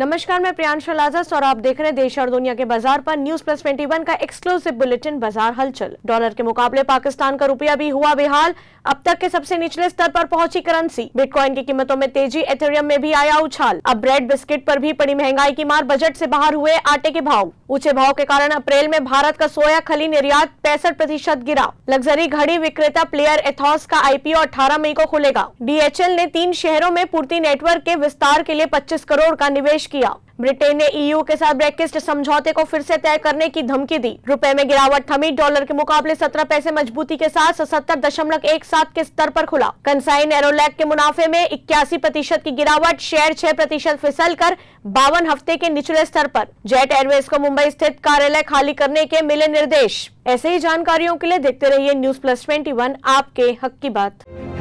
नमस्कार मैं प्रियांशा लाजस और आप देख रहे हैं देश और दुनिया के बाजार पर न्यूज प्लस 21 का एक्सक्लूसिव बुलेटिन बाजार हलचल डॉलर के मुकाबले पाकिस्तान का रुपया भी हुआ बेहाल अब तक के सबसे निचले स्तर पर पहुंची करेंसी बिटकॉइन की कीमतों में तेजी एथेरियम में भी आया उछाल अब ब्रेड बिस्किट पर भी पड़ी महंगाई की मार बजट से बाहर हुए आटे के भाव ऊंचे भाव के कारण अप्रैल में भारत का सोया खली निर्यात पैंसठ प्रतिशत गिरा लग्जरी घड़ी विक्रेता प्लेयर एथॉस का आईपीओ 18 मई को खुलेगा डीएचएल ने तीन शहरों में पूर्ति नेटवर्क के विस्तार के लिए 25 करोड़ का निवेश किया ब्रिटेन ने ईयू e के साथ ब्रेकिस्ट समझौते को फिर से तय करने की धमकी दी रुपए में गिरावट थमी डॉलर के मुकाबले सत्रह पैसे मजबूती के साथ सत्तर दशमलव एक सात के स्तर पर खुला कंसाइन एरोलैक के मुनाफे में इक्यासी प्रतिशत की गिरावट शेयर छह प्रतिशत फिसल कर बावन हफ्ते के निचले स्तर पर जेट एयरवेज को मुंबई स्थित कार्यालय खाली करने के मिले निर्देश ऐसे ही जानकारियों के लिए देखते रहिए न्यूज प्लस ट्वेंटी आपके हक की बात